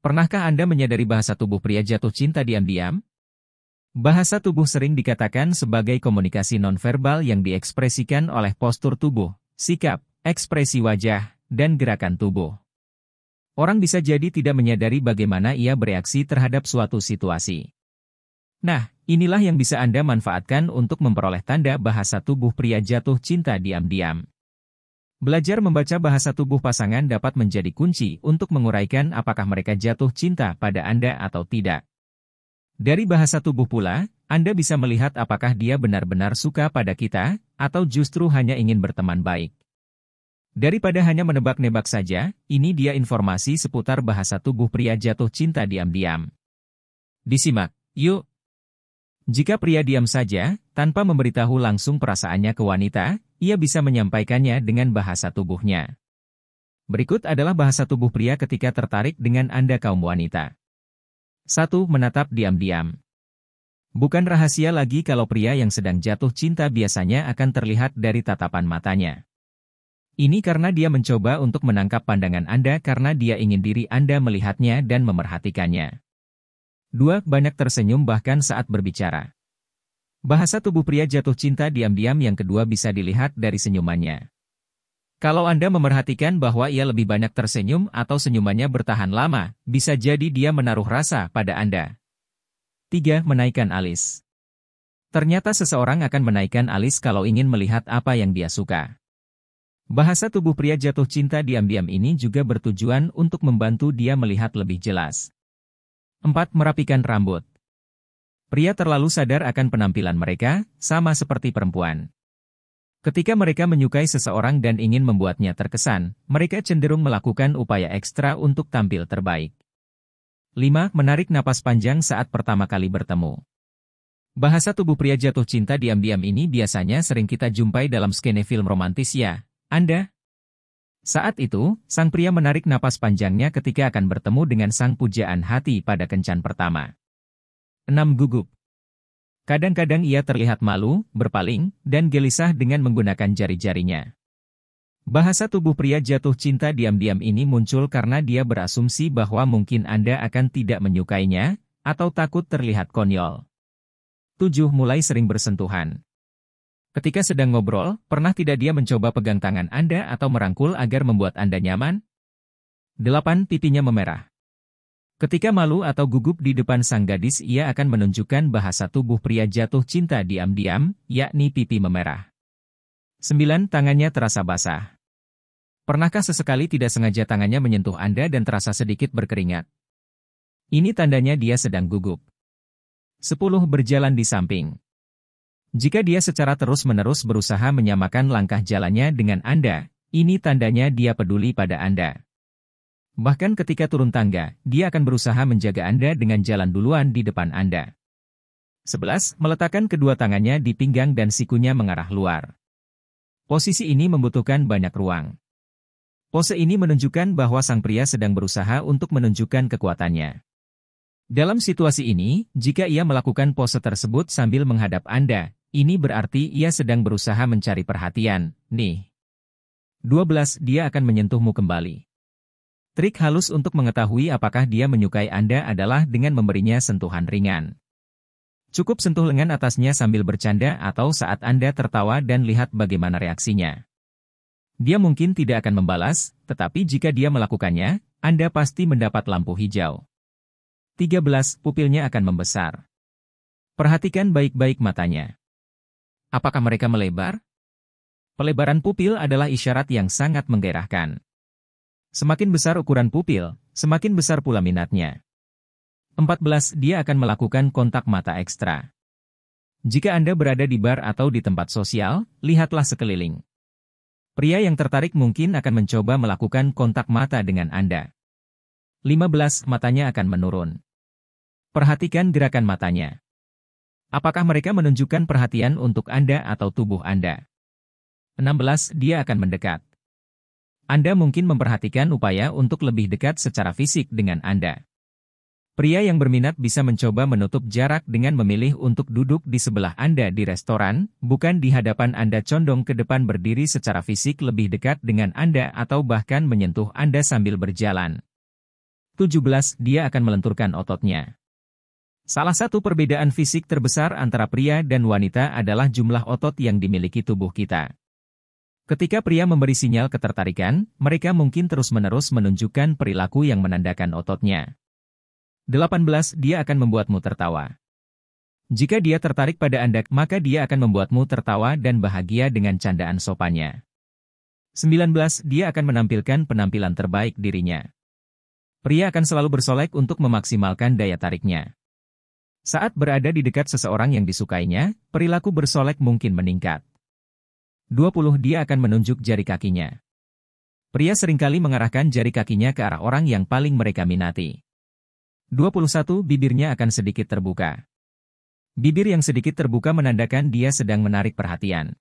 Pernahkah Anda menyadari bahasa tubuh pria jatuh cinta diam-diam? Bahasa tubuh sering dikatakan sebagai komunikasi nonverbal yang diekspresikan oleh postur tubuh, sikap, ekspresi wajah, dan gerakan tubuh. Orang bisa jadi tidak menyadari bagaimana ia bereaksi terhadap suatu situasi. Nah, inilah yang bisa Anda manfaatkan untuk memperoleh tanda bahasa tubuh pria jatuh cinta diam-diam. Belajar membaca bahasa tubuh pasangan dapat menjadi kunci untuk menguraikan apakah mereka jatuh cinta pada Anda atau tidak. Dari bahasa tubuh pula, Anda bisa melihat apakah dia benar-benar suka pada kita, atau justru hanya ingin berteman baik. Daripada hanya menebak-nebak saja, ini dia informasi seputar bahasa tubuh pria jatuh cinta diam-diam. Disimak, yuk! Jika pria diam saja, tanpa memberitahu langsung perasaannya ke wanita, ia bisa menyampaikannya dengan bahasa tubuhnya. Berikut adalah bahasa tubuh pria ketika tertarik dengan Anda kaum wanita. 1. Menatap diam-diam. Bukan rahasia lagi kalau pria yang sedang jatuh cinta biasanya akan terlihat dari tatapan matanya. Ini karena dia mencoba untuk menangkap pandangan Anda karena dia ingin diri Anda melihatnya dan memerhatikannya. 2. Banyak tersenyum bahkan saat berbicara. Bahasa tubuh pria jatuh cinta diam-diam yang kedua bisa dilihat dari senyumannya. Kalau Anda memerhatikan bahwa ia lebih banyak tersenyum atau senyumannya bertahan lama, bisa jadi dia menaruh rasa pada Anda. 3. Menaikkan alis Ternyata seseorang akan menaikkan alis kalau ingin melihat apa yang dia suka. Bahasa tubuh pria jatuh cinta diam-diam ini juga bertujuan untuk membantu dia melihat lebih jelas. 4. Merapikan rambut Pria terlalu sadar akan penampilan mereka, sama seperti perempuan. Ketika mereka menyukai seseorang dan ingin membuatnya terkesan, mereka cenderung melakukan upaya ekstra untuk tampil terbaik. 5. Menarik napas panjang saat pertama kali bertemu. Bahasa tubuh pria jatuh cinta diam-diam ini biasanya sering kita jumpai dalam skene film romantis ya, Anda? Saat itu, sang pria menarik napas panjangnya ketika akan bertemu dengan sang pujaan hati pada kencan pertama. 6. Gugup Kadang-kadang ia terlihat malu, berpaling, dan gelisah dengan menggunakan jari-jarinya. Bahasa tubuh pria jatuh cinta diam-diam ini muncul karena dia berasumsi bahwa mungkin Anda akan tidak menyukainya, atau takut terlihat konyol. 7. Mulai sering bersentuhan Ketika sedang ngobrol, pernah tidak dia mencoba pegang tangan Anda atau merangkul agar membuat Anda nyaman? 8. Pipinya memerah Ketika malu atau gugup di depan sang gadis ia akan menunjukkan bahasa tubuh pria jatuh cinta diam-diam, yakni pipi memerah. 9. Tangannya terasa basah. Pernahkah sesekali tidak sengaja tangannya menyentuh Anda dan terasa sedikit berkeringat? Ini tandanya dia sedang gugup. 10. Berjalan di samping. Jika dia secara terus-menerus berusaha menyamakan langkah jalannya dengan Anda, ini tandanya dia peduli pada Anda. Bahkan ketika turun tangga, dia akan berusaha menjaga Anda dengan jalan duluan di depan Anda. 11. Meletakkan kedua tangannya di pinggang dan sikunya mengarah luar. Posisi ini membutuhkan banyak ruang. Pose ini menunjukkan bahwa sang pria sedang berusaha untuk menunjukkan kekuatannya. Dalam situasi ini, jika ia melakukan pose tersebut sambil menghadap Anda, ini berarti ia sedang berusaha mencari perhatian, nih. 12. Dia akan menyentuhmu kembali. Trik halus untuk mengetahui apakah dia menyukai Anda adalah dengan memberinya sentuhan ringan. Cukup sentuh lengan atasnya sambil bercanda atau saat Anda tertawa dan lihat bagaimana reaksinya. Dia mungkin tidak akan membalas, tetapi jika dia melakukannya, Anda pasti mendapat lampu hijau. 13. Pupilnya akan membesar. Perhatikan baik-baik matanya. Apakah mereka melebar? Pelebaran pupil adalah isyarat yang sangat menggairahkan. Semakin besar ukuran pupil, semakin besar pula minatnya. 14. Dia akan melakukan kontak mata ekstra. Jika Anda berada di bar atau di tempat sosial, lihatlah sekeliling. Pria yang tertarik mungkin akan mencoba melakukan kontak mata dengan Anda. 15. Matanya akan menurun. Perhatikan gerakan matanya. Apakah mereka menunjukkan perhatian untuk Anda atau tubuh Anda? 16. Dia akan mendekat. Anda mungkin memperhatikan upaya untuk lebih dekat secara fisik dengan Anda. Pria yang berminat bisa mencoba menutup jarak dengan memilih untuk duduk di sebelah Anda di restoran, bukan di hadapan Anda condong ke depan berdiri secara fisik lebih dekat dengan Anda atau bahkan menyentuh Anda sambil berjalan. 17. Dia akan melenturkan ototnya. Salah satu perbedaan fisik terbesar antara pria dan wanita adalah jumlah otot yang dimiliki tubuh kita. Ketika pria memberi sinyal ketertarikan, mereka mungkin terus-menerus menunjukkan perilaku yang menandakan ototnya. 18. Dia akan membuatmu tertawa. Jika dia tertarik pada Anda, maka dia akan membuatmu tertawa dan bahagia dengan candaan sopannya. 19. Dia akan menampilkan penampilan terbaik dirinya. Pria akan selalu bersolek untuk memaksimalkan daya tariknya. Saat berada di dekat seseorang yang disukainya, perilaku bersolek mungkin meningkat. 20 dia akan menunjuk jari kakinya. Pria seringkali mengarahkan jari kakinya ke arah orang yang paling mereka minati. 21 bibirnya akan sedikit terbuka. Bibir yang sedikit terbuka menandakan dia sedang menarik perhatian.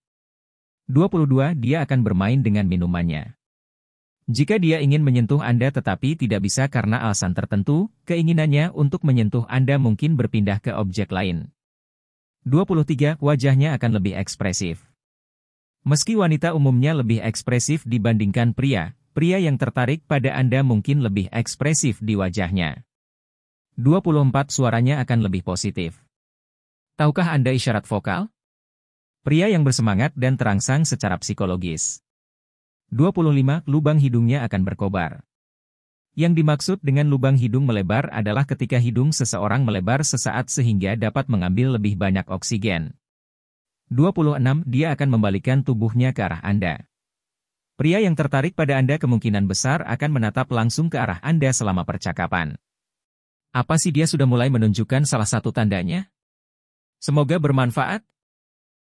22 dia akan bermain dengan minumannya. Jika dia ingin menyentuh Anda tetapi tidak bisa karena alasan tertentu, keinginannya untuk menyentuh Anda mungkin berpindah ke objek lain. 23 wajahnya akan lebih ekspresif. Meski wanita umumnya lebih ekspresif dibandingkan pria, pria yang tertarik pada Anda mungkin lebih ekspresif di wajahnya. 24 suaranya akan lebih positif. Tahukah Anda isyarat vokal? Pria yang bersemangat dan terangsang secara psikologis. 25. Lubang hidungnya akan berkobar. Yang dimaksud dengan lubang hidung melebar adalah ketika hidung seseorang melebar sesaat sehingga dapat mengambil lebih banyak oksigen. 26 dia akan membalikkan tubuhnya ke arah Anda. Pria yang tertarik pada Anda kemungkinan besar akan menatap langsung ke arah Anda selama percakapan. Apa sih dia sudah mulai menunjukkan salah satu tandanya? Semoga bermanfaat.